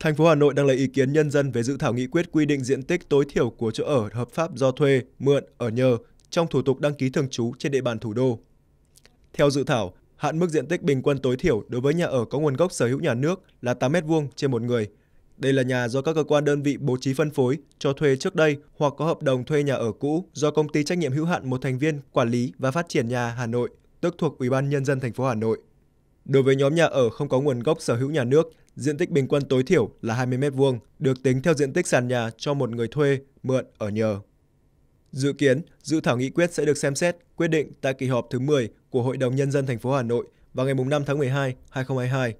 Thành phố Hà Nội đang lấy ý kiến nhân dân về dự thảo nghị quyết quy định diện tích tối thiểu của chỗ ở hợp pháp do thuê, mượn, ở nhờ trong thủ tục đăng ký thường trú trên địa bàn thủ đô. Theo dự thảo, hạn mức diện tích bình quân tối thiểu đối với nhà ở có nguồn gốc sở hữu nhà nước là 8 m2 trên một người. Đây là nhà do các cơ quan đơn vị bố trí phân phối, cho thuê trước đây hoặc có hợp đồng thuê nhà ở cũ do công ty trách nhiệm hữu hạn một thành viên quản lý và phát triển nhà Hà Nội, tức thuộc Ủy ban nhân dân thành phố Hà Nội. Đối với nhóm nhà ở không có nguồn gốc sở hữu nhà nước, diện tích bình quân tối thiểu là 20 m2, được tính theo diện tích sàn nhà cho một người thuê, mượn, ở nhờ. Dự kiến, dự thảo nghị quyết sẽ được xem xét, quyết định tại kỳ họp thứ 10 của Hội đồng Nhân dân thành phố Hà Nội vào ngày 5 tháng 12, 2022.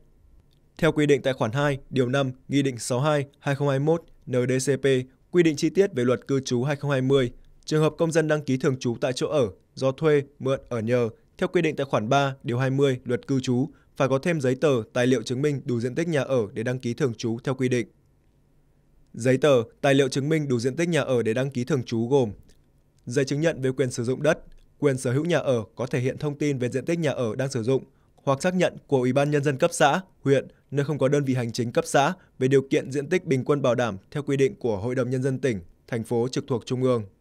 Theo quy định tại khoản 2, điều 5, Nghị định 62-2021 NDCP quy định chi tiết về luật cư trú 2020, trường hợp công dân đăng ký thường trú tại chỗ ở, do thuê, mượn, ở nhờ theo quy định tại khoản 3, điều 20 Luật cư trú, phải có thêm giấy tờ, tài liệu chứng minh đủ diện tích nhà ở để đăng ký thường trú theo quy định. Giấy tờ, tài liệu chứng minh đủ diện tích nhà ở để đăng ký thường trú gồm: giấy chứng nhận về quyền sử dụng đất, quyền sở hữu nhà ở có thể hiện thông tin về diện tích nhà ở đang sử dụng hoặc xác nhận của Ủy ban nhân dân cấp xã, huyện nơi không có đơn vị hành chính cấp xã về điều kiện diện tích bình quân bảo đảm theo quy định của Hội đồng nhân dân tỉnh, thành phố trực thuộc trung ương.